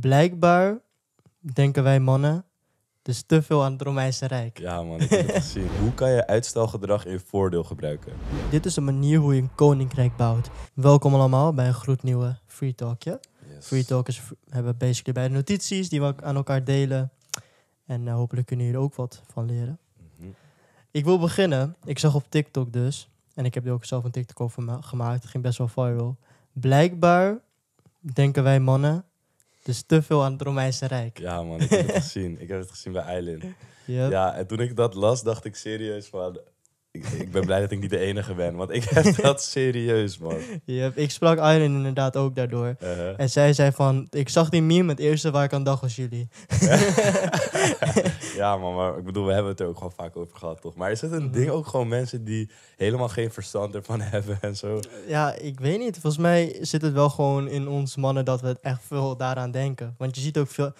blijkbaar denken wij mannen dus te veel aan het Romeinse Rijk. Ja, man, ik Hoe kan je uitstelgedrag in voordeel gebruiken? Dit is een manier hoe je een koninkrijk bouwt. Welkom allemaal bij een gloednieuwe Free Talkje. Free Talkers hebben basically bij de notities die we aan elkaar delen. En eh, hopelijk kunnen jullie er ook wat van leren. Mhm. Ik wil beginnen. Ik zag op TikTok dus, en ik heb er ook zelf een TikTok over gemaakt. Het ging best wel viral. Blijkbaar denken wij mannen dus te veel aan het Romeinse Rijk. Ja, man, ik heb het gezien. Ik heb het gezien bij Eilin. Ja, en toen ik dat las, dacht ik serieus van ik, ben blij dat ik niet de enige ben, want ik heb dat serieus, man. Yep, ik sprak Irene inderdaad ook daardoor. Uh-huh. En zij zei van, ik zag die meme, het eerste waar ik aan dacht was jullie. ja, man, maar ik bedoel, we hebben het er ook gewoon vaak over gehad, toch? Maar is het een mhm. ding ook gewoon mensen die helemaal geen verstand ervan hebben en zo? Ja, ik weet niet. Volgens mij zit het wel gewoon in ons mannen dat we het echt veel daaraan denken. Want je ziet ook veel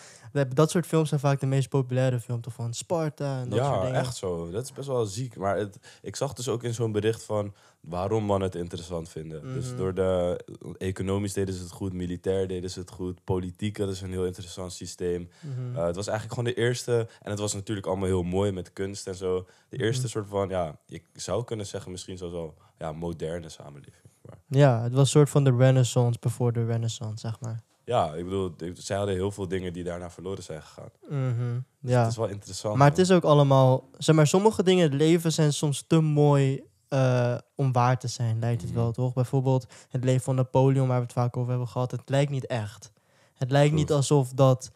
dat soort films zijn vaak de meest populaire films toch van Sparta en dat ja, soort dingen. Ja, echt zo. Dat is best wel ziek. Maar het, ik zag dus ook in zo'n bericht van waarom mannen het interessant vinden. Dus mhm. door de economisch deden ze het goed, militair deden ze het goed, politiek dat is een heel interessant systeem. Mhm. Eh, het was eigenlijk gewoon de eerste en het was natuurlijk allemaal heel mooi met kunst en zo. De mhm. eerste soort van ja, ik zou kunnen zeggen misschien zelfs al ja moderne samenleving. Ja, het was een soort van de Renaissance, before de Renaissance zeg maar. Ja, ik bedoel, zij hadden heel veel dingen die daarna verloren zijn gegaan. Mhm, dus ja. het is wel interessant. Maar het is ook allemaal... Zeg maar, sommige dingen in het leven zijn soms te mooi eh, om waar te zijn, lijkt het mhm. wel, toch? Bijvoorbeeld het leven van Napoleon, waar we het vaak over hebben gehad. Het lijkt niet echt. Het lijkt niet alsof dat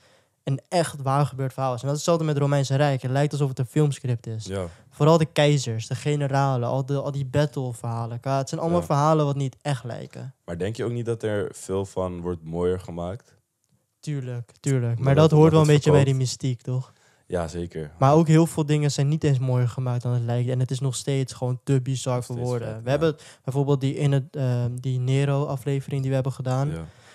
een echt waar gebeurd verhaal is. En dat is altijd met het Romeinse Rijk. Het lijkt alsof het een filmscript is. Ja. Vooral de keizers, de generalen, al, de, al die battle-verhalen. Het zijn allemaal verhalen wat niet echt lijken. Maar denk je ook niet dat er veel van wordt mooier gemaakt? Tuurlijk, tuurlijk. Maar, dat, hoort wel een beetje bij die mystiek, toch? Ja, zeker. Maar ook heel veel dingen zijn niet eens mooier gemaakt dan het lijkt. En het is nog steeds gewoon te bizar voor woorden. we hebben bijvoorbeeld die, in het, ehm, die Nero-aflevering die we hebben gedaan.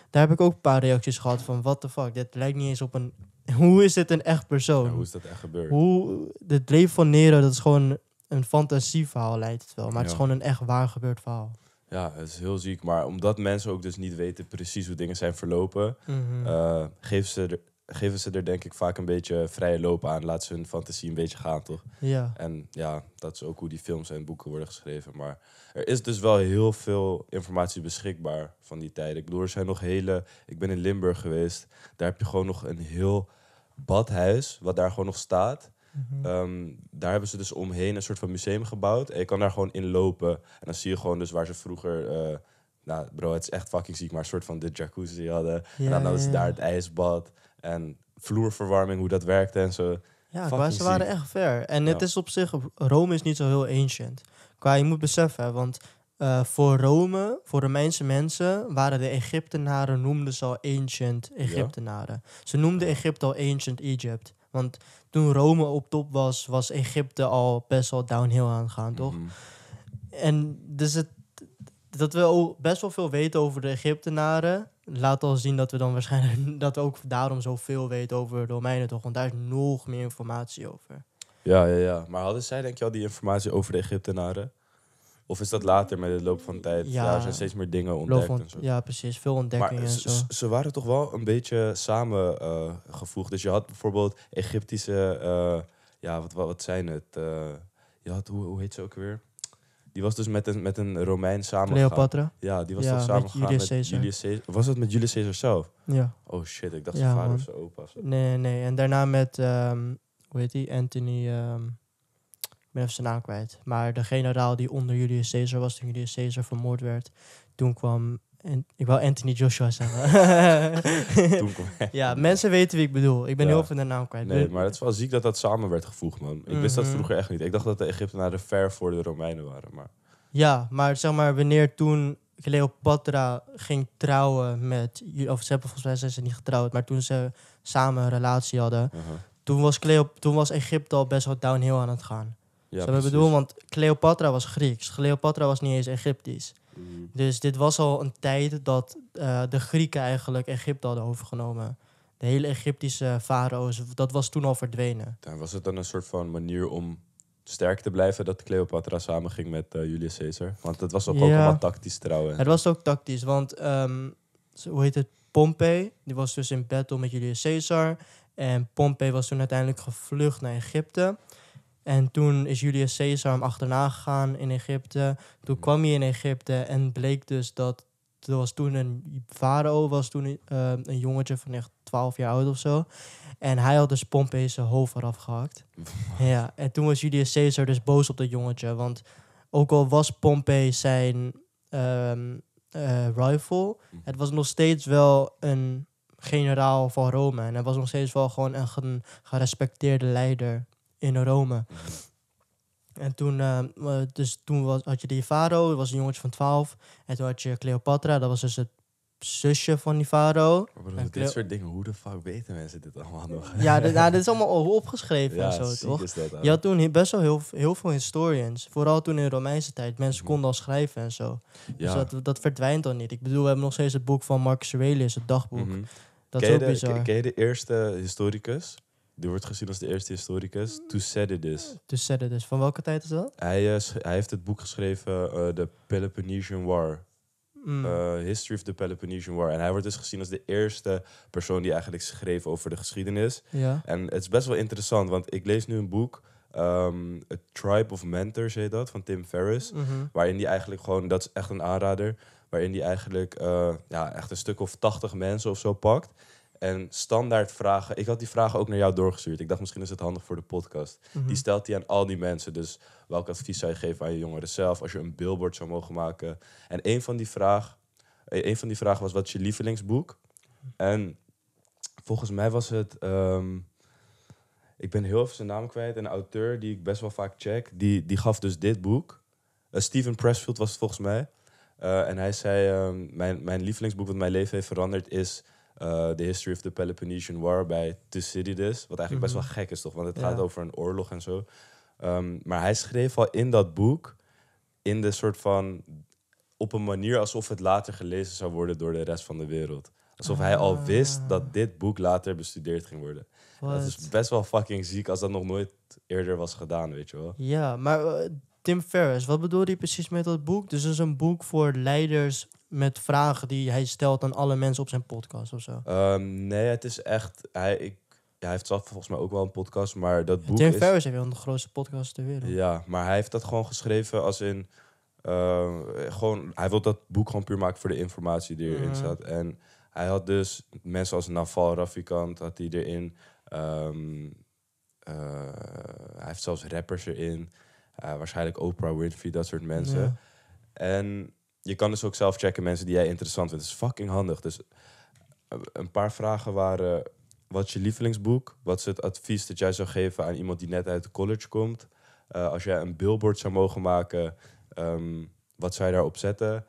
Daar heb ik ook een paar reacties gehad van, what the fuck, dit lijkt niet eens op een... Hoe is dit een echt persoon? hoe is dat echt gebeurd? Hoe, het leven van Nero, dat is gewoon een fantasieverhaal lijkt het wel. Maar het is gewoon een echt waar gebeurd verhaal. Ja, het is heel ziek. Maar omdat mensen ook dus niet weten precies hoe dingen zijn verlopen, mm geven ze er geven ze er denk ik vaak een beetje vrije loop aan. Laat ze hun fantasie een beetje gaan, toch? Ja. En ja, dat is ook hoe die films en boeken worden geschreven. Maar er is dus wel heel veel informatie beschikbaar van die tijd. Ik bedoel, er zijn nog hele... Ik ben in Limburg geweest. Daar heb je gewoon nog een heel badhuis, wat daar gewoon nog staat. Mhm. Ehm, daar hebben ze dus omheen een soort van museum gebouwd. En je kan daar gewoon in lopen. En dan zie je gewoon dus waar ze vroeger... Uh, nou, bro, het is echt fucking ziek, maar een soort van de jacuzzi hadden. Ja, en dan hadden ze daar het ijsbad. En vloerverwarming, hoe dat werkte en zo. Ja, maar ze waren echt ver. En het is op zich, Rome is niet zo heel ancient. Qua je moet beseffen, want eh, voor Rome, voor Romeinse mensen, waren de Egyptenaren noemden ze al ancient Egyptenaren. Ze noemden Egypte al ancient Egypt. Want toen Rome op top was, was Egypte al best wel downhill aan gaan, toch? Mhm. En dus het, dat we best wel veel weten over de Egyptenaren laat al zien dat we dan waarschijnlijk dat we ook daarom zoveel weten over domeinen toch? Want daar is nog meer informatie over. Ja, ja, ja. Maar hadden zij denk je al die informatie over de Egyptenaren? Of is dat later met de loop van tijd? Ja, er zijn steeds meer dingen ontdekt. en zo. Ja, precies. Veel ontdekkingen. Maar en zo. ze waren toch wel een beetje samengevoegd. Eh, gevoegd. dus je had bijvoorbeeld Egyptische... Eh, ja, wat, wat, zijn het? Eh, je had, hoe heet ze ook weer? Die was dus met een, met een Romein samen. Cleopatra? Ja, die was ja, samen met, met Julius Caesar. Was dat met Julius Caesar zelf? Ja. Oh shit, ik dacht ja, zijn vader of zijn opa. Of zo. Nee, nee. En daarna met, ehm, hoe heet die? Anthony. Ehm, ik ben even zijn naam kwijt. Maar de generaal die onder Julius Caesar was toen Julius Caesar vermoord werd. Toen kwam en, ik wou Anthony Joshua zeggen. Ja, mensen weten wie ik bedoel. Ik ben heel heel van de naam kwijt. Nee, maar het is wel ziek dat dat samen werd gevoegd, man. Ik wist dat mhm. vroeger echt niet. Ik dacht dat de Egyptenaren ver voor de Romeinen waren, maar... Ja, maar zeg maar, wanneer toen Cleopatra ging trouwen met... Of ze hebben volgens mij zijn ze niet getrouwd, maar toen ze samen een relatie hadden... Toen was, Cleo, toen was Egypte al best wel downhill aan het gaan. Ja, bedoel? Want Cleopatra was Grieks. Cleopatra was niet eens Egyptisch. Dus dit was al een tijd dat eh, de Grieken eigenlijk Egypte hadden overgenomen. De hele Egyptische farao's, dat was toen al verdwenen. was het dan een soort van manier om sterk te blijven dat Cleopatra samenging met eh, Julius Caesar? Want het was ook, ja. ook allemaal tactisch trouwens. Het was ook tactisch, want um, hoe heet het? Pompey, die was dus in battle met Julius Caesar. En Pompey was toen uiteindelijk gevlucht naar Egypte. En toen is Julius Caesar hem achterna gegaan in Egypte. Toen hmm. kwam hij in Egypte en bleek dus dat er was toen een farao, was toen eh, een jongetje van echt 12 jaar oud of zo. En hij had dus Pompey zijn hoofd eraf gehakt. ja, en toen was Julius Caesar dus boos op dat jongetje. Want ook al was Pompey zijn um, rival, hmm. het was nog steeds wel een generaal van Rome. En hij was nog steeds wel gewoon een gerespecteerde leider in Rome. Mhm. En toen, eh, eh, dus toen was, had je die faro, dat was een jongetje van 12. En toen had je Cleopatra, dat was dus het zusje van die faro. dit soort dingen, hoe de fuck weten mensen dit allemaal nog? Ja, nou, dit, is allemaal opgeschreven ja, en zo, toch? je had toen best wel heel, veel historians. Vooral toen in de Romeinse tijd. Mensen mhm. konden al schrijven en zo. Dus dat, dat verdwijnt dan niet. Ik bedoel, we hebben nog steeds het boek van Marcus Aurelius, het dagboek. Mm Dat ken is ook de eerste historicus? die wordt gezien als de eerste historicus. Thucydides. Thucydides. Van welke tijd is dat? Hij, eh, hij heeft het boek geschreven, uh, The Peloponnesian War. Mm. Eh, History of the Peloponnesian War. En hij wordt dus gezien als de eerste persoon die eigenlijk schreef over de geschiedenis. Ja. En het is best wel interessant, want ik lees nu een boek... Um, A Tribe of Mentors heet dat, van Tim Ferriss. Mhm. Waarin die eigenlijk gewoon, dat is echt een aanrader... waarin die eigenlijk ja, echt een stuk of tachtig mensen of zo pakt... En standaard vragen. Ik had die vragen ook naar jou doorgestuurd. Ik dacht, misschien is het handig voor de podcast. Mhm. Die stelt hij aan al die mensen. Dus welk advies zou je geven aan je jongeren zelf als je een billboard zou mogen maken? En een van die, vraag, eh, een van die vragen was: wat is je lievelingsboek? En volgens mij was het. Ehm, ik ben heel even zijn naam kwijt. Een auteur die ik best wel vaak check. Die, die gaf dus dit boek. Eh, Steven Pressfield was het volgens mij. Eh, en hij zei: ehm, mijn, mijn lievelingsboek, wat mijn leven heeft veranderd, is eh, de History of the Peloponnesian War bij Thucydides. Wat eigenlijk best mhm. wel gek is, toch? Want het gaat over een oorlog en zo. Ehm, maar hij schreef al in dat boek, in de soort van, op een manier alsof het later gelezen zou worden door de rest van de wereld. Alsof hij al ah. wist dat dit boek later bestudeerd ging worden. Dat is best wel fucking ziek als dat nog nooit eerder was gedaan, weet je wel. Ja, maar eh, Tim Ferriss, wat bedoelde hij precies met dat boek? Dus dat is een boek voor leiders met vragen die hij stelt aan alle mensen op zijn podcast of zo? Ehm, nee, het is echt. Hij, ik, hij heeft zelf volgens mij ook wel een podcast, maar dat boek. Tim Ferriss heeft wel een de grootste podcast ter wereld. Ja, maar hij heeft dat gewoon geschreven als in. Ehm, gewoon, hij wil dat boek gewoon puur maken voor de informatie die erin zat. Mhm. staat. En hij had dus mensen als Naval Rafikant had hij erin. Ehm, eh, hij heeft zelfs rappers erin. Eh, waarschijnlijk Oprah Winfrey, dat soort mensen. En je kan dus ook zelf checken mensen die jij interessant vindt. Dat is fucking handig. Dus eh, een paar vragen waren: wat is je lievelingsboek? Wat is het advies dat jij zou geven aan iemand die net uit de college komt? Eh, als jij een billboard zou mogen maken, ehm, wat zou je daarop zetten?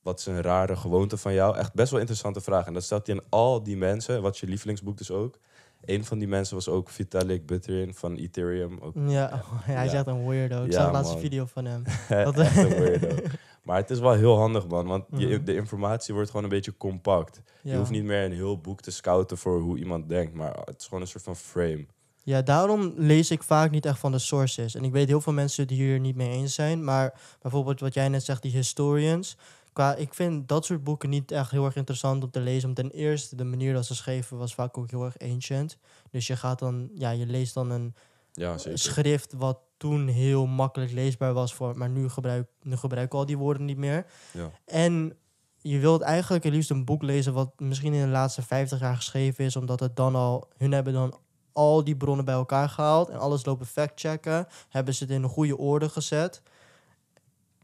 Wat is een rare gewoonte van jou? Echt best wel interessante vragen. En dat stelt in aan al die mensen. Wat is je lievelingsboek dus ook? Een van die mensen was ook Vitalik Buterin van Ethereum. Ook, ja, hij zegt is echt een weirdo. Ik zag de laatste video van hem. dat, Echt een weirdo. Maar het is wel heel handig, man. Want mhm. de informatie wordt gewoon een beetje compact. Je hoeft niet meer een heel boek te scouten voor hoe iemand denkt. Maar het is gewoon een soort van frame. Ja, daarom lees ik vaak niet echt van de sources. En ik weet heel veel mensen die hier niet mee eens zijn. Maar bijvoorbeeld wat jij net zegt, die historians. Qua, ik vind dat soort boeken niet echt heel erg interessant om te lezen. Om ten eerste, de manier dat ze schreven was vaak ook heel erg ancient. Dus je gaat dan, ja, je leest dan een ja, schrift wat toen heel makkelijk leesbaar was voor, maar nu gebruiken nu gebruiken al die woorden niet meer. Ja. En je wilt eigenlijk het liefst een boek lezen wat misschien in de laatste 50 jaar geschreven is, omdat het dan al, hun hebben dan al die bronnen bij elkaar gehaald en alles lopen factchecken, hebben ze het in een goede orde gezet.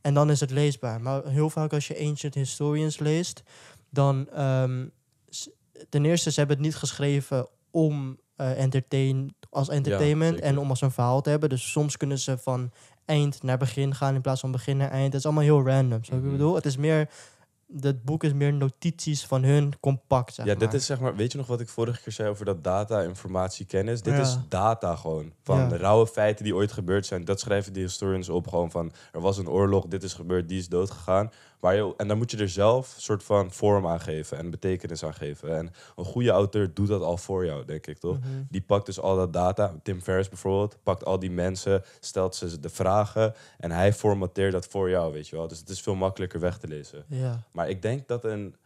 En dan is het leesbaar. Maar heel vaak als je Ancient Historians leest, dan ehm, ten eerste, ze hebben het niet geschreven om eh, entertain, als entertainment en om als een verhaal te hebben. Dus soms kunnen ze van eind naar begin gaan in plaats van begin naar eind. Het is allemaal heel random. Zo ik mhm. bedoel, het is meer. Dat boek is meer notities van hun compact. Zeg ja, dit is zeg maar. Weet je nog wat ik vorige keer zei over dat data, informatie, kennis? Dit is data gewoon. Van de rauwe feiten die ooit gebeurd zijn. Dat schrijven de historians op. Gewoon van er was een oorlog, dit is gebeurd, die is dood gegaan. Waar je, en dan moet je er zelf een soort van vorm aan geven en betekenis aan geven. En een goede auteur doet dat al voor jou, denk ik toch? Mhm. Die pakt dus al dat data. Tim Ferriss bijvoorbeeld pakt al die mensen, stelt ze de vragen en hij formateert dat voor jou, weet je wel. Dus het is veel makkelijker weg te lezen. Maar ik denk dat een,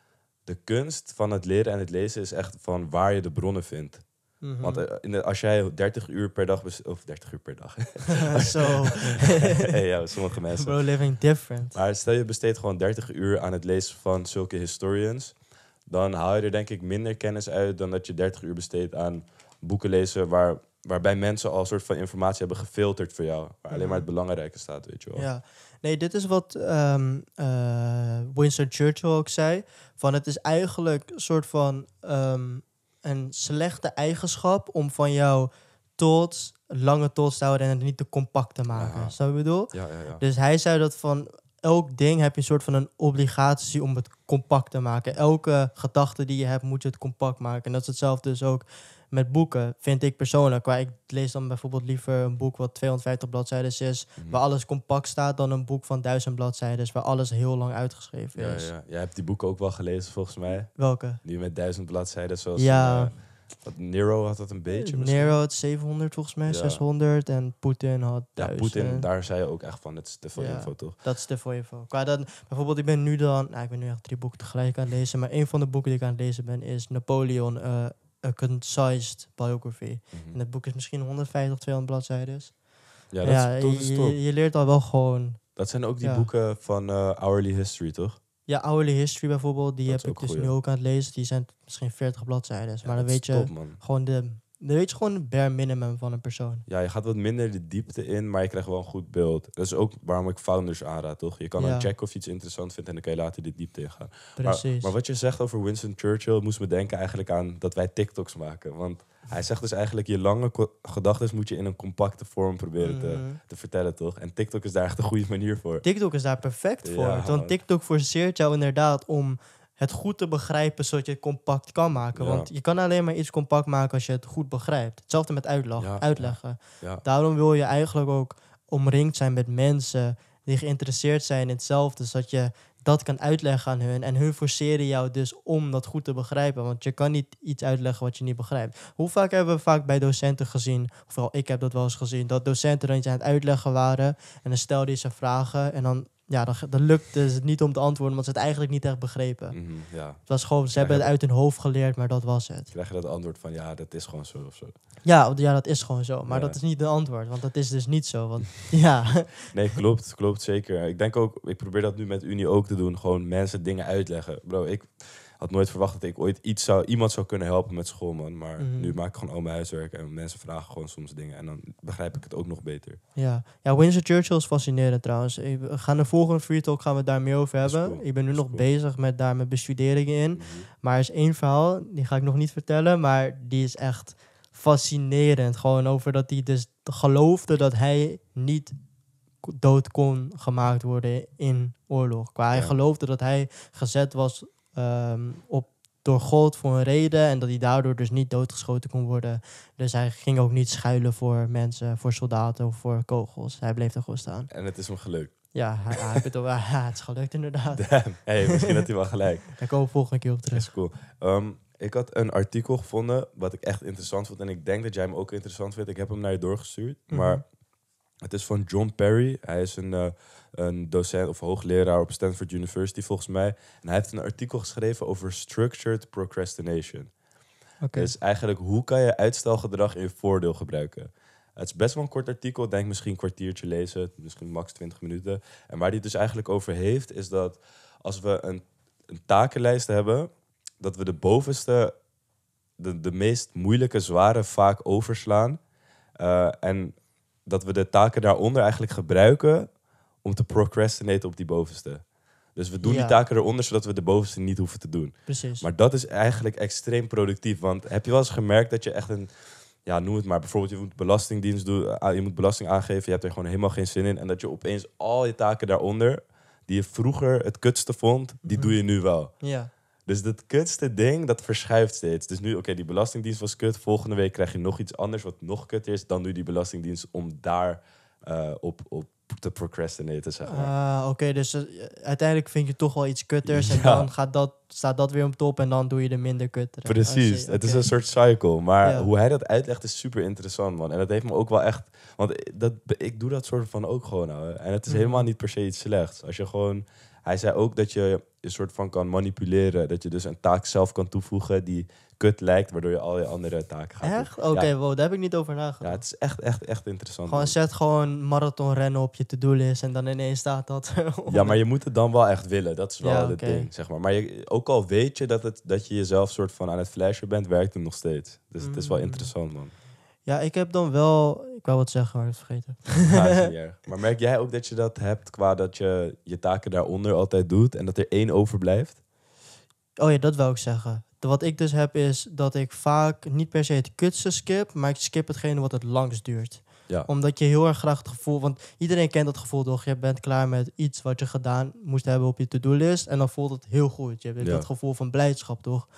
de kunst van het leren en het lezen is echt van waar je de bronnen vindt. Mhm. Want eh, in de, als jij 30 uur per dag... Of 30 uur per dag. Zo. ja, sommige mensen. Bro, living different. Maar stel je besteedt gewoon 30 uur aan het lezen van zulke historians... dan haal je er denk ik minder kennis uit... dan dat je 30 uur besteedt aan boeken lezen... Waar, waarbij mensen al een soort van informatie hebben gefilterd voor jou. Waar alleen maar het mhm. belangrijke staat, weet je wel. Ja. Nee, dit is wat ehm, eh, Winston Churchill ook zei. Van het is eigenlijk een soort van... Ehm, een slechte eigenschap om van jou tot lange tot te houden en het niet te compact te maken. Ja. bedoel je ik Ja, ja, dus hij zei dat van elk ding heb je een soort van een obligatie om het compact te maken. Elke gedachte die je hebt moet je het compact maken. En dat is hetzelfde dus ook met boeken, vind ik persoonlijk. Waar ik lees dan bijvoorbeeld liever een boek wat 250 bladzijden is, mhm. waar alles compact staat, dan een boek van 1000 bladzijden, waar alles heel lang uitgeschreven is. Ja, Jij hebt die boeken ook wel gelezen, volgens mij. Welke? Die met 1000 bladzijden, zoals. Ja. Eh, wat Nero had dat een eh, beetje. Misschien. Nero had 700 volgens mij, 600. En Poetin had. Ja, Poetin, daar zei je ook echt van: het is te veel ja, info, toch? Dat is te veel info. Qua dan, bijvoorbeeld, ik ben nu dan. Nou, ik ben nu echt drie boeken tegelijk aan het lezen. Maar een van de boeken die ik aan het lezen ben is Napoleon, eh, a concise biography. Mhm. En het boek is misschien 150, 200 bladzijden. Ja, dat is, dat Je, leert al wel gewoon. Dat zijn ook die boeken van eh, Hourly History, toch? Ja, Hourly History bijvoorbeeld, die heb ik dus nu ook aan het lezen. Die zijn misschien 40 bladzijden. maar dan weet je gewoon de dan weet je gewoon het bare minimum van een persoon. Ja, je gaat wat minder de diepte in, maar je krijgt wel een goed beeld. Dat is ook waarom ik founders aanraad, toch? Je kan ja. dan checken of je iets interessant vindt en dan kan je later de diepte in gaan. Precies. Maar, wat je zegt over Winston Churchill moest me denken eigenlijk aan dat wij TikToks maken. Want hij zegt dus eigenlijk, je lange gedachten moet je in een compacte vorm proberen te, mhm. te, vertellen, toch? En TikTok is daar echt een goede manier voor. TikTok is daar perfect voor. Want TikTok forceert jou inderdaad om het goed te begrijpen zodat je het compact kan maken. Want je kan alleen maar iets compact maken als je het goed begrijpt. Hetzelfde met uitleg, uitleggen. Daarom wil je eigenlijk ook omringd zijn met mensen die geïnteresseerd zijn in hetzelfde, zodat je dat kan uitleggen aan hun. En hun forceren jou dus om dat goed te begrijpen. Want je kan niet iets uitleggen wat je niet begrijpt. Hoe vaak hebben we vaak bij docenten gezien, of ik heb dat wel eens gezien, dat docenten dan iets aan het uitleggen waren. En dan stelden ze vragen en dan ja, dan, lukt dus het niet om te antwoorden, want ze het eigenlijk niet echt begrepen. Mhm, ja. Het was gewoon, ze hebben het uit hun hoofd geleerd, maar dat was het. Krijg je dat antwoord van ja, dat is gewoon zo of zo? Ja, ja dat is gewoon zo. Maar dat is niet de antwoord, want dat is dus niet zo. Want, ja. Nee, klopt, klopt zeker. Ik denk ook, ik probeer dat nu met Unie ook te doen, gewoon mensen dingen uitleggen. Bro, ik, had nooit verwacht dat ik ooit iets zou, iemand zou kunnen helpen met school, man. Maar mhm. nu maak ik gewoon al mijn huiswerk en mensen vragen gewoon soms dingen. En dan begrijp ik het ook nog beter. Ja, ja Winston Churchill is fascinerend trouwens. We gaan de volgende free talk gaan we daar meer over hebben. Ik ben nu nog bezig met daar mijn bestuderingen in. Mhm. Maar er is één verhaal, die ga ik nog niet vertellen, maar die is echt fascinerend. Gewoon over dat hij dus geloofde dat hij niet dood kon gemaakt worden in oorlog. Qua hij geloofde dat hij gezet was Ehm, op door God voor een reden en dat hij daardoor dus niet doodgeschoten kon worden. Dus hij ging ook niet schuilen voor mensen, voor soldaten of voor kogels. Hij bleef er gewoon staan. En het is hem gelukt. Ja, hij, hij bedoel, ja, het is gelukt inderdaad. Damn. Hey, misschien had hij wel gelijk. Daar komen we volgende keer op terug. Is cool. Ehm, ik had een artikel gevonden wat ik echt interessant vond. En ik denk dat jij hem ook interessant vindt. Ik heb hem naar je doorgestuurd. Mhm. Maar het is van John Perry. Hij is een, eh, een docent of hoogleraar op Stanford University volgens mij. En hij heeft een artikel geschreven over structured procrastination. Okay. Dus eigenlijk hoe kan je uitstelgedrag in voordeel gebruiken? Het is best wel een kort artikel, denk misschien een kwartiertje lezen, misschien max 20 minuten. En waar hij het dus eigenlijk over heeft, is dat als we een, een takenlijst hebben, dat we de bovenste, de, de meest moeilijke, zware vaak overslaan. Eh, en dat we de taken daaronder eigenlijk gebruiken om te procrastinaten op die bovenste. Dus we doen die taken eronder zodat we de bovenste niet hoeven te doen. Precies. Maar dat is eigenlijk extreem productief. Want heb je wel eens gemerkt dat je echt een. Ja, noem het maar. Bijvoorbeeld, je moet belastingdienst doen. Eh, je moet belasting aangeven. Je hebt er gewoon helemaal geen zin in. En dat je opeens al je taken daaronder. die je vroeger het kutste vond. die mhm. doe je nu wel. Ja. Dus dat kutste ding, dat verschuift steeds. Dus nu, oké, die belastingdienst was kut. Volgende week krijg je nog iets anders wat nog kut is dan nu die belastingdienst om daar eh, op, op te procrastineren zeg ah, oké, dus eh, uiteindelijk vind je toch wel iets kutters en dan gaat dat staat dat weer op top en dan doe je er minder kut. Precies, het is een soort cycle. Maar hoe hij dat uitlegt is super interessant, man. En dat heeft me ook wel echt... Want dat, ik doe dat soort van ook gewoon, Nou, En het is mhm. helemaal niet per se iets slechts. Als je gewoon... Hij zei ook dat je een soort van kan manipuleren. Dat je dus een taak zelf kan toevoegen die kut lijkt, waardoor je al je andere taken gaat Echt? Oké, okay, daar heb ik niet over nagedacht. Ja, het is echt, echt, echt interessant. Gewoon zet gewoon marathon rennen op je to-do list en dan ineens staat dat. ja, maar je moet het dan wel echt willen. Dat is wel het ding, zeg maar. Maar je, ook ook al weet je dat, het, dat je jezelf soort van aan het flashen bent, werkt het nog steeds. Dus het is wel mm. interessant, man. Ja, ik heb dan wel... Ik wou wat zeggen, maar ik het vergeten. Maar merk jij ook dat je dat hebt qua dat je je taken daaronder altijd doet en dat er één overblijft? Oh ja, dat wil ik zeggen. Wat ik dus heb is dat ik vaak niet per se het kutste skip, maar ik skip hetgene wat het langst duurt omdat je heel erg graag het gevoel, want iedereen kent dat gevoel toch? Je bent klaar met iets wat je gedaan moest hebben op je to-do-list en dan voelt het heel goed. Je hebt dat gevoel van blijdschap toch?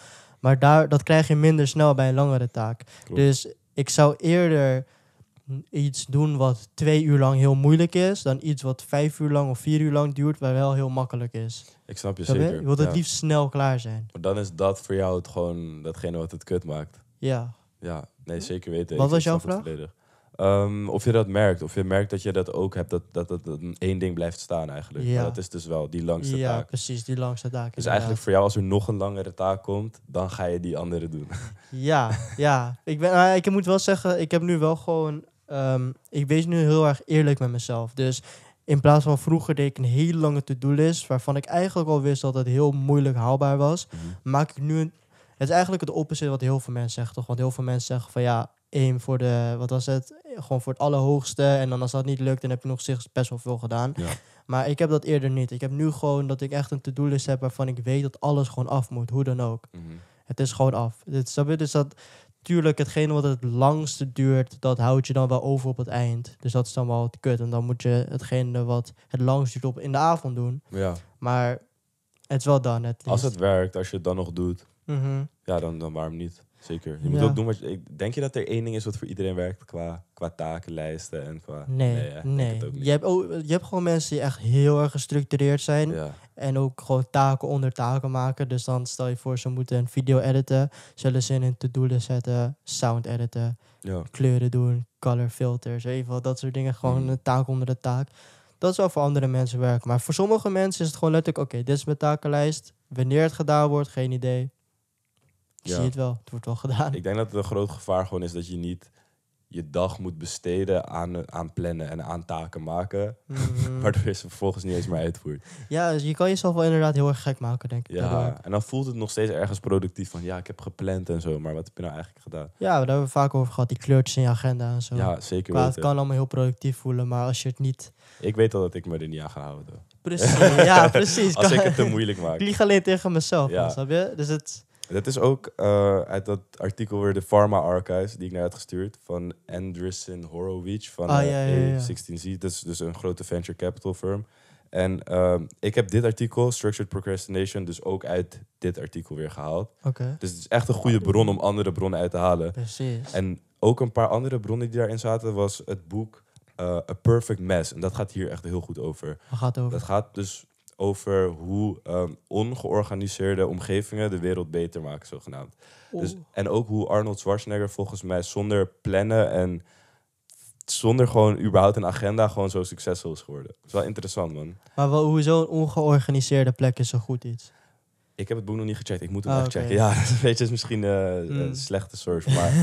Maar daar, dat krijg je minder snel bij een langere taak. Dus ik zou eerder iets doen wat twee uur lang heel moeilijk is, dan iets wat vijf uur lang of vier uur lang duurt, maar wel heel makkelijk is. Ik snap je zeker. Je, dat wilt het liefst snel klaar zijn. Maar dan is dat voor jou het gewoon datgene wat het kut maakt. Ja. Ja, nee, zeker weten. Wat was jouw vraag? Ehm, of je dat merkt, of je merkt dat je dat ook hebt, dat, dat, dat, één ding blijft staan eigenlijk. Ja. dat is dus wel die langste taak. Ja, precies, die langste taak. Dus eigenlijk voor jou, als er nog een langere taak komt, dan ga je die andere doen. Ja, ja. Ik, ben, nou ik moet wel zeggen, ik heb nu wel gewoon, ehm, ik wees nu heel erg eerlijk met mezelf. Dus in plaats van vroeger deed ik een hele lange to-do-list, waarvan ik eigenlijk al wist dat het heel moeilijk haalbaar was, mhm. maak ik nu een. Het is eigenlijk het opposite wat heel veel mensen zeggen, toch? Want heel veel mensen zeggen van ja, één voor de, wat was het? gewoon voor het allerhoogste. En dan als dat niet lukt, dan heb je nog zich best wel veel gedaan. Maar ik heb dat eerder niet. Ik heb nu gewoon dat ik echt een to-do list heb waarvan ik weet dat alles gewoon af moet, hoe dan ook. Mhm. Het is gewoon af. Dus, is dat, natuurlijk hetgene wat het langste duurt, dat houd je dan wel over op het eind. Dus dat is dan wel het kut. En dan moet je hetgene wat het langst duurt op in de avond doen. Ja. Maar het is wel dan. Als het werkt, als je het dan nog doet, mhm. ja, dan, dan waarom niet? Zeker. Je moet ook doen wat je, Denk je dat er één ding is wat voor iedereen werkt qua, qua takenlijsten en qua. Nee, nee. Je, hebt ook, je hebt gewoon mensen die echt heel erg gestructureerd zijn. En ook gewoon taken onder taken maken. Dus dan stel je voor, ze moeten een video editen. Zullen ze in een to-do-list zetten, sound editen, kleuren doen, color filters, even dat soort dingen. Gewoon mm. een taak onder de taak. Dat is wel voor andere mensen werken. Maar voor sommige mensen is het gewoon letterlijk: oké, dit is mijn takenlijst. Wanneer het gedaan wordt, geen idee. Ik ja. zie het wel. Het wordt wel gedaan. Ik denk dat het een groot gevaar gewoon is dat je niet je dag moet besteden aan, aan plannen en aan taken maken. Mhm. waardoor je ze vervolgens niet eens meer uitvoert. Ja, dus je kan jezelf wel inderdaad heel erg gek maken, denk ik. Ja, en dan voelt het nog steeds ergens productief van ja, ik heb gepland en zo, maar wat heb je nou eigenlijk gedaan? Ja, daar hebben we vaak over gehad, die kleurtjes in je agenda en zo. Ja, zeker weten. Het kan allemaal heel productief voelen, maar als je het niet... Ik weet al dat ik me er niet aan ga houden. Precies, ja, precies. als ik het te moeilijk maak. Ik lieg alleen tegen mezelf, ja. je? Dus het dat is ook eh, uit dat artikel weer de Pharma Archives, die ik naar uitgestuurd gestuurd, van anderson Horowitz van ah, eh, a 16 c Dat is dus een grote venture capital firm. En ehm, ik heb dit artikel, Structured Procrastination, dus ook uit dit artikel weer gehaald. Dus het is echt een goede bron om andere bronnen uit te halen. Precies. En ook een paar andere bronnen die daarin zaten was het boek eh, A Perfect Mess. En dat gaat hier echt heel goed over. Wat gaat over? Dat gaat dus over hoe ehm, ongeorganiseerde omgevingen de wereld beter maken, zogenaamd. Dus, en ook hoe Arnold Schwarzenegger volgens mij zonder plannen en zonder gewoon überhaupt een agenda gewoon zo succesvol is geworden. Dat is wel interessant, man. Maar wel, hoezo een ongeorganiseerde plek is zo goed iets? Ik heb het boek nog niet gecheckt. Ik moet hem oh, echt checken. Ja, weet je, is misschien eh, hmm. een slechte source maar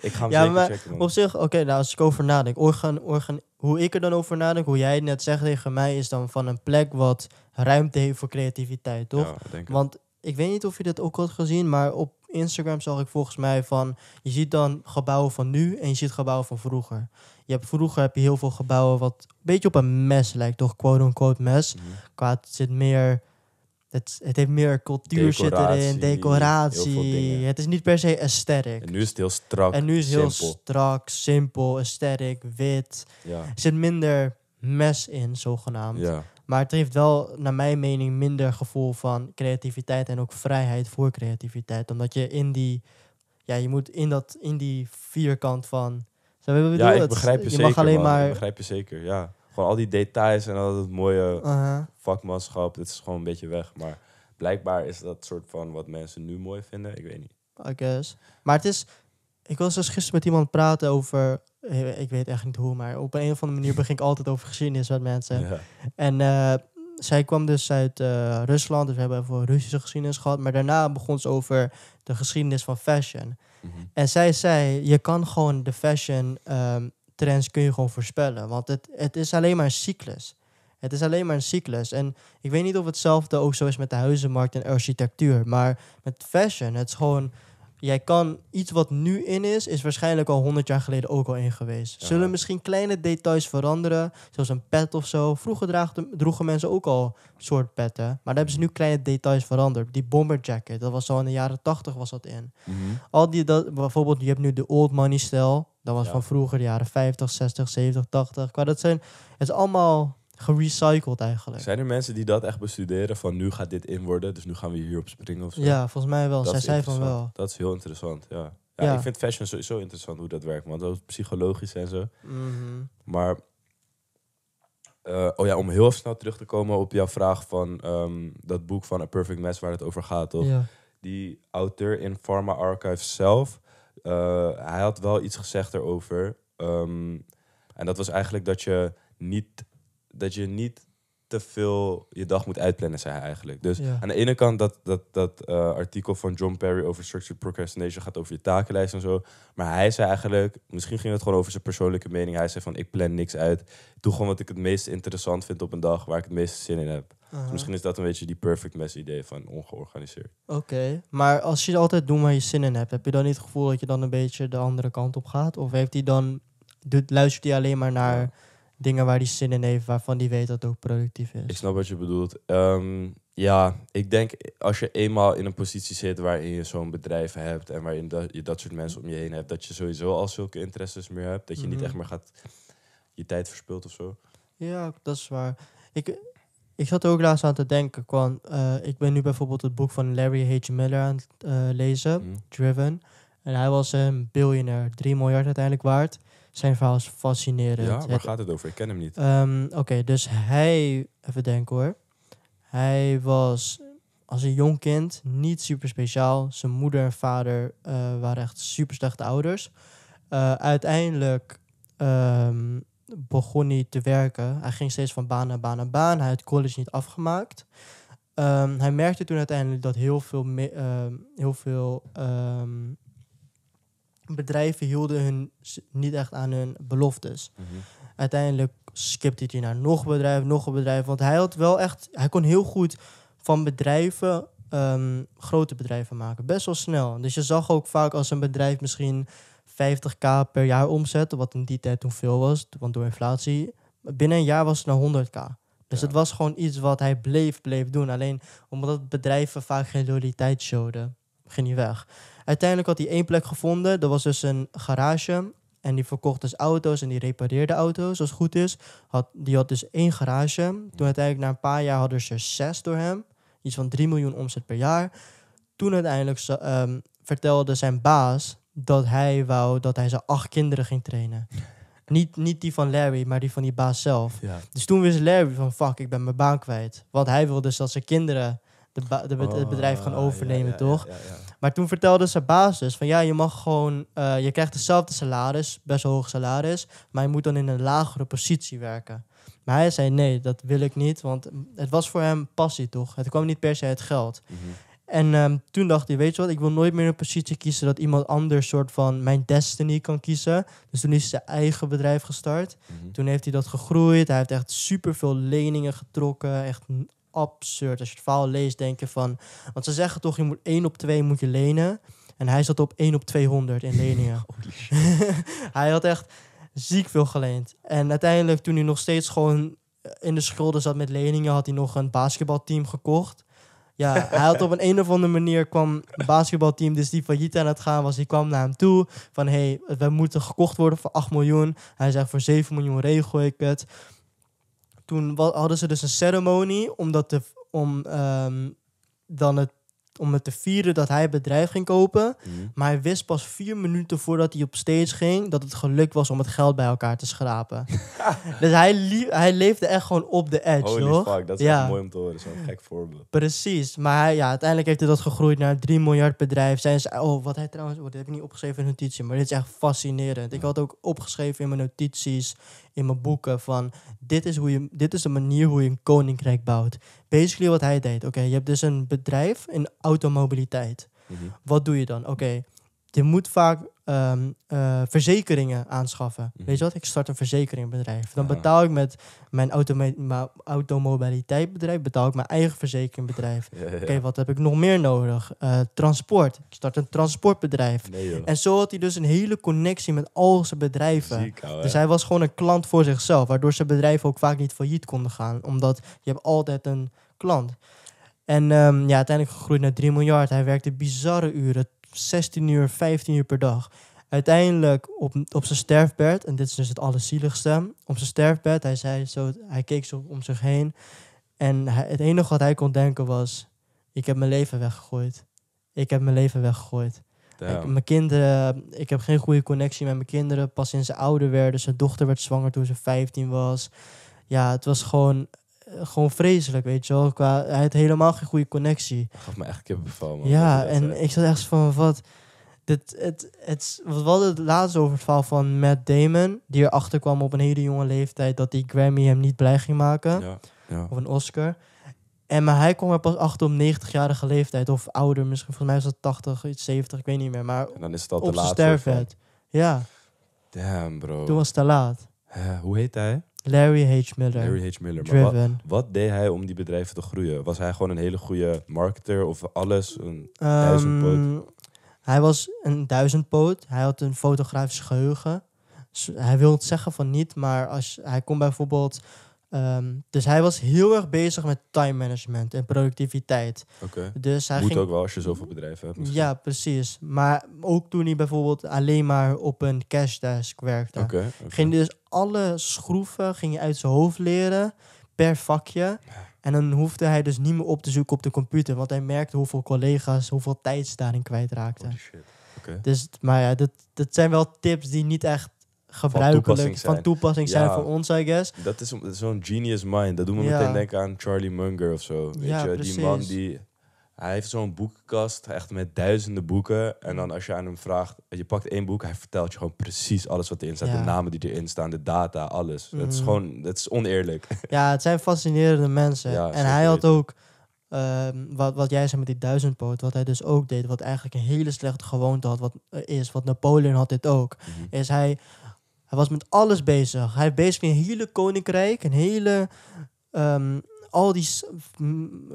ik ga hem ja, zeker maar checken. Op zich, oké, nou, als ik over nadenk, organ, organ, hoe ik er dan over nadenk, hoe jij het net zegt tegen mij, is dan van een plek wat ruimte heeft voor creativiteit, toch? Want ik weet niet of je dat ook had gezien, maar op Instagram zag ik volgens mij van, je ziet dan gebouwen van nu en je ziet gebouwen van vroeger. Je hebt, vroeger heb je heel veel gebouwen wat een beetje op een mes lijkt, toch? Quote-unquote mes. Mhm. Qua het zit meer het, heeft meer cultuur zit erin, decoratie. Het is niet per se aesthetic. En nu is het heel strak. En nu is het heel strak, simpel, aesthetic, wit. Er zit minder mes in, zogenaamd. Maar het heeft wel, naar mijn mening, minder gevoel van creativiteit en ook vrijheid voor creativiteit. Omdat je in die, ja, je moet in, dat, in die vierkant van. ja, ik begrijp je, je zeker. Mag alleen maar, ik begrijp je zeker, ja. Gewoon al die details en al dat mooie uh-huh. vakmanschap. Dit is gewoon een beetje weg. Maar blijkbaar is dat soort van wat mensen nu mooi vinden. Ik weet niet. I guess. Maar het is... Ik was dus gisteren met iemand praten over... Ik weet echt niet hoe, maar op een of andere manier begin ik altijd over geschiedenis met mensen. Ja. En eh, zij kwam dus uit eh, Rusland, dus we hebben voor Russische geschiedenis gehad. Maar daarna begon ze over de geschiedenis van fashion. Mhm. En zij zei, je kan gewoon de fashion ehm, trends kun je gewoon voorspellen. Want het, het is alleen maar een cyclus. Het is alleen maar een cyclus. En ik weet niet of hetzelfde ook zo is met de huizenmarkt en architectuur. Maar met fashion, het is gewoon jij kan iets wat nu in is, is waarschijnlijk al 100 jaar geleden ook al in geweest. Zullen misschien kleine details veranderen, zoals een pet of zo. Vroeger droegen mensen ook al soort petten, maar daar hebben ze nu kleine details veranderd. Die bomber jacket, dat was al in de jaren 80 was dat in. Mhm. Al die, dat, bijvoorbeeld, je hebt nu de old money stijl, dat was van vroeger, de jaren 50, 60, 70, 80. Maar dat zijn, het is allemaal gerecycled eigenlijk. Zijn er mensen die dat echt bestuderen van nu gaat dit in worden, dus nu gaan we hierop springen of zo? Ja, volgens mij wel. Zij zei van wel. Dat is heel interessant, ja. ja. ik vind fashion sowieso interessant hoe dat werkt, want dat is psychologisch en zo. Mhm. Maar, eh, oh ja, om heel snel terug te komen op jouw vraag van ehm, dat boek van A Perfect mess waar het over gaat, toch? Die auteur in Pharma Archive zelf, eh, hij had wel iets gezegd erover. Ehm, en dat was eigenlijk dat je niet dat je niet te veel je dag moet uitplannen, zei hij eigenlijk. Dus aan de ene kant dat, dat, dat eh, artikel van John Perry over structured procrastination gaat over je takenlijst en zo. Maar hij zei eigenlijk, misschien ging het gewoon over zijn persoonlijke mening. Hij zei van ik plan niks uit. Doe gewoon wat ik het meest interessant vind op een dag waar ik het meeste zin in heb. Dus misschien is dat een beetje die perfect mess idee van ongeorganiseerd. Oké, maar als je altijd doet waar je zin in hebt, heb je dan niet het gevoel dat je dan een beetje de andere kant op gaat? Of heeft hij dan, luistert hij alleen maar naar dingen waar hij zin in heeft, waarvan hij weet dat het ook productief is. Ik snap wat je bedoelt. Ehm, ja, ik denk als je eenmaal in een positie zit waarin je zo'n bedrijf hebt en waarin je dat soort mensen om je heen hebt, dat je sowieso al zulke interesses meer hebt, dat je niet mhm. echt meer gaat je tijd verspilt of zo. Ja, dat is waar. Ik, ik zat er ook laatst aan te denken. Kwam, eh, ik ben nu bijvoorbeeld het boek van Larry H. Miller aan het eh, lezen, mhm. Driven. En hij was een biljonair, 3 miljard uiteindelijk waard. Zijn verhaal is fascinerend. Ja, waar gaat het over? Ik ken hem niet. Ehm, oké, dus hij, even denken hoor. Hij was als een jong kind niet super speciaal. Zijn moeder en vader eh, waren echt super slechte ouders. Eh, uiteindelijk ehm, begon hij te werken. Hij ging steeds van baan naar baan naar baan. Hij had college niet afgemaakt. Ehm, hij merkte toen uiteindelijk dat heel veel, heel veel bedrijven hielden hun niet echt aan hun beloftes. Mhm. Uiteindelijk skipte hij naar nog een bedrijf, nog een bedrijf. Want hij had wel echt, hij kon heel goed van bedrijven ehm, grote bedrijven maken. Best wel snel. Dus je zag ook vaak als een bedrijf misschien 50k per jaar omzet, wat in die tijd toen veel was, want door inflatie. Binnen een jaar was het naar 100k. Dus het was gewoon iets wat hij bleef, bleef doen. Alleen omdat bedrijven vaak geen loyaliteit showden ging weg. Uiteindelijk had hij één plek gevonden. Dat was dus een garage. En die verkocht dus auto's en die repareerde auto's, als het goed is. Had, die had dus één garage. Toen uiteindelijk na een paar jaar hadden ze er zes door hem. Iets van 3 miljoen omzet per jaar. Toen uiteindelijk um, vertelde zijn baas dat hij wou dat hij zijn acht kinderen ging trainen. Niet, niet die van Larry, maar die van die baas zelf. Ja. Dus toen wist Larry van fuck, ik ben mijn baan kwijt. Want hij wilde dus dat zijn kinderen het bedrijf gaan oh, overnemen, toch? Maar toen vertelde ze basis dus van ja, je mag gewoon, eh, je krijgt hetzelfde salaris, best hoog salaris, maar je moet dan in een lagere positie werken. Maar hij zei nee, dat wil ik niet, want het was voor hem passie toch? Het kwam niet per se uit geld. Mhm. En ehm, toen dacht hij, weet je wat, ik wil nooit meer een positie kiezen dat iemand anders soort van mijn destiny kan kiezen. Dus toen is hij zijn eigen bedrijf gestart. Mhm. Toen heeft hij dat gegroeid. Hij heeft echt superveel leningen getrokken. Echt absurd. Als je het verhaal leest, denken van... Want ze zeggen toch, je moet 1 op 2 moet je lenen. En hij zat op 1 op 200 in leningen. hij had echt ziek veel geleend. En uiteindelijk, toen hij nog steeds gewoon in de schulden zat met leningen, had hij nog een basketbalteam gekocht. Ja, hij had op een, een of andere manier kwam het basketbalteam, dus die failliet aan het gaan was, die kwam naar hem toe van hey, we moeten gekocht worden voor 8 miljoen. Hij zegt voor 7 miljoen regel ik het toen hadden ze dus een ceremonie omdat te, om, ehm, dan het, om het te vieren dat hij het bedrijf ging kopen. Mhm. Maar hij wist pas vier minuten voordat hij op stage ging dat het gelukt was om het geld bij elkaar te schrapen. dus hij, hij leefde echt gewoon op de edge. Holy toch? dat is ja. mooi om te horen. Zo'n gek voorbeeld. Precies, maar ja, uiteindelijk heeft hij dat gegroeid naar 3 miljard bedrijf. Zijn ze, oh, wat hij trouwens, wordt oh, heb ik niet opgeschreven in notitie, maar dit is echt fascinerend. Ik had ook opgeschreven in mijn notities in mijn boeken van dit is, hoe je, dit is de manier hoe je een koninkrijk bouwt. Basically wat hij deed. Oké, je hebt dus een bedrijf in automobiliteit. Mhm. Wat doe je dan? Oké, je moet vaak ehm, eh, verzekeringen aanschaffen. Mhm. Weet je wat? Ik start een verzekeringbedrijf. Dan betaal ik met mijn automobiliteitsbedrijf, betaal ik mijn eigen verzekeringbedrijf. Oké, wat heb ik nog meer nodig? Eh, transport. Ik start een transportbedrijf. en zo had hij dus een hele connectie met al zijn bedrijven. dus hij was gewoon een klant voor zichzelf, waardoor zijn bedrijven ook vaak niet failliet konden gaan, omdat je hebt altijd een klant. En ehm, ja, uiteindelijk gegroeid naar 3 miljard. Hij werkte bizarre uren, 16 uur, 15 uur per dag. Uiteindelijk op, op zijn sterfbed, en dit is dus het allerzieligste, op zijn sterfbed, hij, zei zo, hij keek zo om zich heen. En het enige wat hij kon denken was, ik heb mijn leven weggegooid. Ik heb mijn leven weggegooid. Ik, mijn kinderen, ik heb geen goede connectie met mijn kinderen. Pas sinds ze ouder werden, zijn dochter werd zwanger toen ze 15 was. Ja, het was gewoon eh, gewoon vreselijk, weet je wel. Qua, hij had helemaal geen goede connectie. gaf me echt kippenvel, man. Ja, en ik zat echt van, wat... Dit, het, het, wat was het laatste over het verhaal van Matt Damon... die erachter kwam op een hele jonge leeftijd... dat die Grammy hem niet blij ging maken. Ja, ja. Of een Oscar. En maar hij kwam er pas achter op 90-jarige leeftijd. Of ouder, misschien volgens mij was dat 80, iets 70, ik weet niet meer. Maar en dan is het al op te sterfbed. Ja. Damn, bro. Toen was het te laat. hoe heet hij? Larry H. Miller. Larry H. Miller. Maar wat deed hij om die bedrijven te groeien? Was hij gewoon een hele goede marketer of alles? Een duizendpoot? Ehm, hij was een duizendpoot. Hij had een fotografisch geheugen. Hij wil het zeggen van niet, maar als, hij kon bijvoorbeeld Ehm, dus hij was heel erg bezig met time management en productiviteit. Oké. Dus hij Moet ging... ook wel als je zoveel bedrijven hebt. Ja, precies. Maar ook toen hij bijvoorbeeld alleen maar op een cash desk werkte. Okay, Ging dus alle schroeven ging uit zijn hoofd leren per vakje. En dan hoefde hij dus niet meer op te zoeken op de computer. Want hij merkte hoeveel collega's, hoeveel tijd ze daarin kwijtraakten. Shit. Dus, maar ja, dat, dat zijn wel tips die niet echt gebruikelijk van toepassing zijn, voor ons, I guess. Dat is, zo'n genius mind. Dat doen we meteen denken aan Charlie Munger of zo. Weet ja, je? Die man die... Hij heeft zo'n boekenkast, echt met duizenden boeken. En dan als je aan hem vraagt, je pakt één boek, hij vertelt je gewoon precies alles wat erin staat. De namen die erin staan, de data, alles. Mm. Dat is mhm. gewoon, dat is oneerlijk. Ja, het zijn fascinerende mensen. en hij had ook, ehm, wat, wat jij zei met die duizendpoot, wat hij dus ook deed, wat eigenlijk een hele slechte gewoonte had, wat, is, wat Napoleon had dit ook, mhm. is hij hij was met alles bezig. Hij heeft bezig met een hele koninkrijk, een hele. Ehm, al die.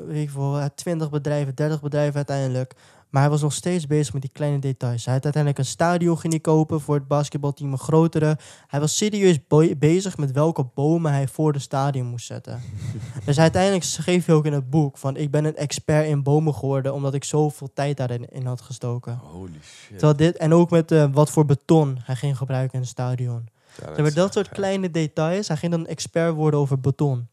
Weet ik veel, 20 bedrijven, 30 bedrijven uiteindelijk. Maar hij was nog steeds bezig met die kleine details. Hij had uiteindelijk een stadion ging kopen voor het basketbalteam, een grotere. Hij was serieus bezig met welke bomen hij voor de stadion moest zetten. dus uiteindelijk schreef hij ook in het boek van... ik ben een expert in bomen geworden... omdat ik zoveel tijd daarin in had gestoken. Holy shit. dit, en ook met eh, wat voor beton hij ging gebruiken in het stadion. Er dat, dat soort kleine details. Hij ging dan expert worden over beton.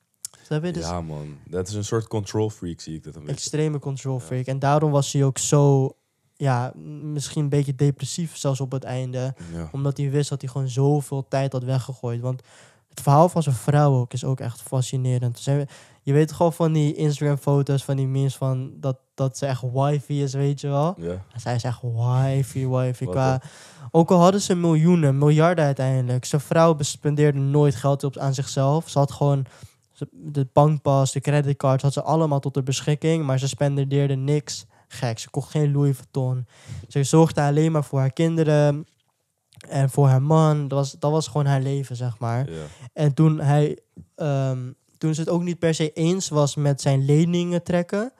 Dus ja, man. Dat is een soort control freak, zie ik dat een beetje. Extreme control freak. En daarom was hij ook zo, ja, misschien een beetje depressief zelfs op het einde. Omdat hij wist dat hij gewoon zoveel tijd had weggegooid. Want het verhaal van zijn vrouw ook is ook echt fascinerend. ze je weet gewoon van die Instagram-foto's, van die mens van dat, dat ze echt wifey is, weet je wel. Ja. Zij is echt wifey, wifey. Qua, ook al hadden ze miljoenen, miljarden uiteindelijk. Zijn vrouw bespendeerde nooit geld op aan zichzelf. Ze had gewoon de bankpas, de creditcards had ze allemaal tot de beschikking, maar ze spendeerde niks gek. Ze kocht geen Louis Vuitton. Ze zorgde alleen maar voor haar kinderen en voor haar man. Dat was, dat was gewoon haar leven, zeg maar. En toen hij, ehm, toen ze het ook niet per se eens was met zijn leningen trekken,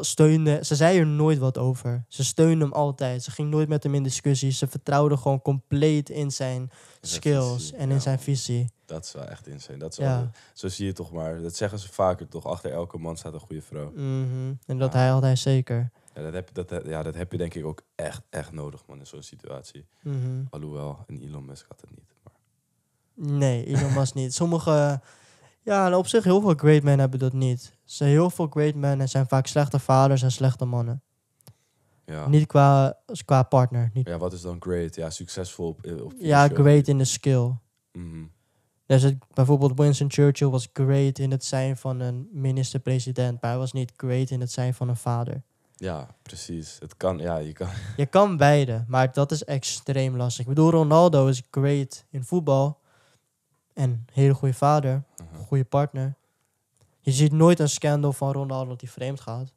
steunde, ze zei er nooit wat over. Ze steunde hem altijd. Ze ging nooit met hem in discussie. Ze vertrouwde gewoon compleet in zijn, skills en in zijn visie dat is wel echt insane. Dat is ja. zo zie je toch maar. Dat zeggen ze vaker toch. Achter elke man staat een goede vrouw. Mhm. En dat hij altijd zeker. Ja dat, heb, dat, ja, dat heb je denk ik ook echt, echt nodig, man, in zo'n situatie. Mhm. Alhoewel, een Elon Musk had het niet. Maar... Nee, Elon was niet. Sommige, ja, nou, op zich heel veel great men hebben dat niet. Ze heel veel great men zijn vaak slechte vaders en slechte mannen. Ja. Niet qua, qua partner. Niet. Ja, wat is dan great? Ja, succesvol op, op Ja, great in de skill. Mm -hmm. Dus bijvoorbeeld Winston Churchill was great in het zijn van een minister-president, maar hij was niet great in het zijn van een vader. Ja, precies. Het kan, ja, je kan. Je kan beide, maar dat is extreem lastig. Ik bedoel, Ronaldo is great in voetbal en een hele goede vader, mhm. goede partner. Je ziet nooit een scandal van Ronaldo dat hij vreemd gaat.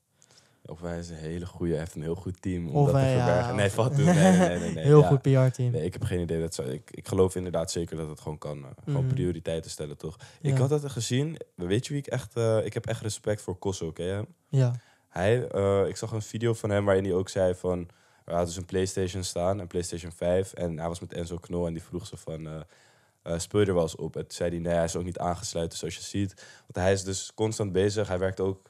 Of wij zijn een hele goede, heeft een heel goed team omdat of dat wij, verbergen. nee, wat doen? Nee, nee, nee, heel goed PR-team. Nee, ik heb geen idee. Dat zo, ik, ik geloof inderdaad zeker dat het gewoon kan. Eh, gewoon mhm. prioriteiten stellen, toch? Ik had dat gezien. Weet je wie ik echt... Eh, ik heb echt respect voor Kosso, oké Ja. Hij, eh, ik zag een video van hem waarin hij ook zei van... we had dus een Playstation staan, een Playstation 5. En hij was met Enzo Knol en die vroeg ze van... Uh, speel er wel eens op. Het zei hij, nee, hij is ook niet aangesluiten zoals je ziet. Want hij is dus constant bezig. Hij werkt ook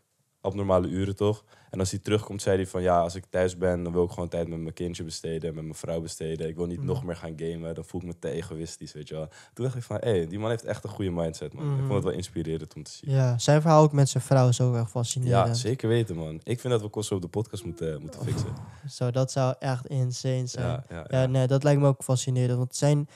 abnormale uren toch? En als hij terugkomt, zei hij van ja, als ik thuis ben, dan wil ik gewoon tijd met mijn kindje besteden, met mijn vrouw besteden. Ik wil niet mhm. nog meer gaan gamen, dan voel ik me te egoïstisch, weet je wel. Toen dacht ik van, hé, hey, die man heeft echt een goede mindset, man. Ik vond mhm. het wel inspirerend om te zien. Ja, zijn verhaal ook met zijn vrouw is ook erg fascinerend. Ja, zeker weten, man. Ik vind dat we kosten op de podcast moeten, moeten oh. fixen. Zo, dat zou echt insane zijn. Ja, ja, nee, dat lijkt me ook fascinerend, want zijn...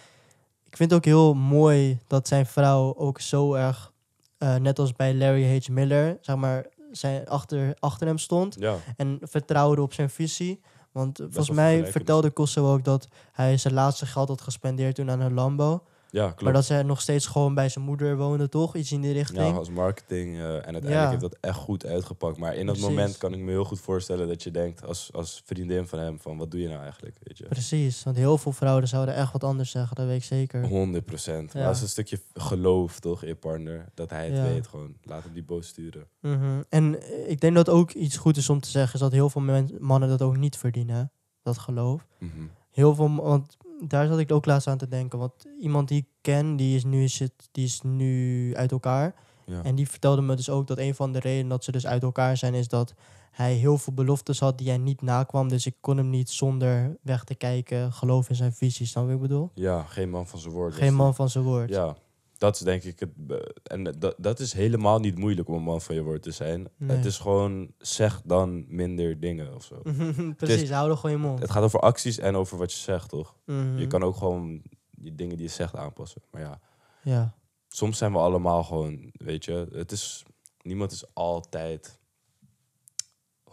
Ik vind het ook heel mooi dat zijn vrouw ook zo erg, eh, net als bij Larry H. Miller, zeg maar, zijn, achter, achter hem stond. En vertrouwde op zijn visie. Want volgens mij vertelde Kosovo ook dat hij zijn laatste geld had gespendeerd toen aan een Lambo. Ja, klopt. Maar dat ze nog steeds gewoon bij zijn moeder wonen, toch? Iets in die richting. Ja, als marketing. Eh, en uiteindelijk heeft dat echt goed uitgepakt. Maar in dat moment kan ik me heel goed voorstellen dat je denkt als, als vriendin van hem van wat doe je nou eigenlijk? Weet je? Precies, want heel veel vrouwen zouden echt wat anders zeggen, dat weet ik zeker. 100 procent. dat is een stukje geloof toch in partner, dat hij het weet gewoon. Laat hem die boos sturen. Mhm. En eh, ik denk dat ook iets goed is om te zeggen, is dat heel veel mannen dat ook niet verdienen, dat geloof. Mhm. Heel veel, want daar zat ik ook laatst aan te denken. Want iemand die ik ken, die is nu, zit, die is nu uit elkaar. Ja. En die vertelde me dus ook dat een van de redenen dat ze dus uit elkaar zijn, is dat hij heel veel beloftes had die hij niet nakwam. Dus ik kon hem niet zonder weg te kijken geloven in zijn visies, Snap je wat ik bedoel? Ja, geen man van zijn woord. Geen man van zijn woord. Ja, dat is denk ik het. Eh, en dat, dat is helemaal niet moeilijk om een man van je woord te zijn. Het is gewoon zeg dan minder dingen of zo. Precies, hou er gewoon je mond. Het gaat over acties en over wat je zegt, toch? Mhm. Je kan ook gewoon je dingen die je zegt aanpassen. Maar ja. ja, soms zijn we allemaal gewoon, weet je, het is. Niemand is altijd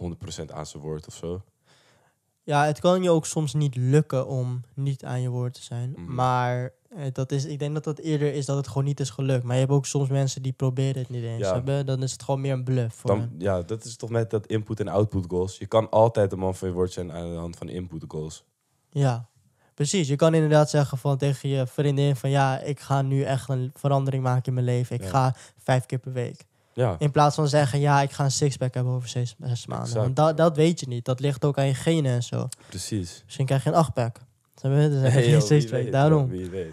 100% aan zijn woord of zo. Ja, het kan je ook soms niet lukken om niet aan je woord te zijn. Mhm. Maar eh, dat is, ik denk dat dat eerder is dat het gewoon niet is gelukt. Maar je hebt ook soms mensen die proberen het niet eens ja. hebben. Dan is het gewoon meer een bluff. Voor dan, ja, dat is toch net dat input- en output-goals. Je kan altijd een man van je woord zijn aan de hand van input-goals. Ja, precies. Je kan inderdaad zeggen van tegen je vriendin van... ja, ik ga nu echt een verandering maken in mijn leven. Ik ga vijf keer per week. Ja. In plaats van zeggen, ja, ik ga een sixpack hebben over zes, maanden. Want dat, dat weet je niet. Dat ligt ook aan je genen en zo. Precies. Misschien krijg je een achtpack. Zijn we? Dus Weet, Daarom. wie weet.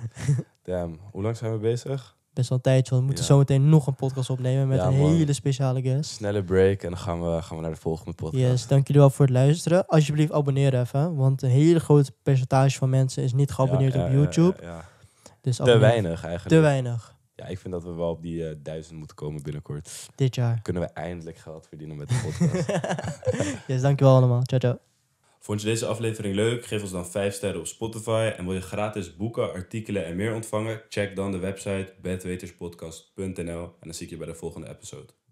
Damn. Hoe lang zijn we bezig? Best wel een tijdje. We moeten zometeen nog een podcast opnemen met een hele speciale guest. Snelle break en dan gaan we, gaan we naar de volgende podcast. Yes, dank jullie wel voor het luisteren. Alsjeblieft abonneer even. Want een hele groot percentage van mensen is niet geabonneerd op YouTube. Dus te weinig eigenlijk. Te weinig. Ja, ik vind dat we wel op die eh, duizend moeten komen binnenkort. Dit jaar. Kunnen we eindelijk geld verdienen met de podcast. yes, dankjewel allemaal. Ciao, ciao. Vond je deze aflevering leuk? Geef ons dan 5 sterren op Spotify. En wil je gratis boeken, artikelen en meer ontvangen? Check dan de website bedweterspodcast.nl. En dan zie ik je bij de volgende episode.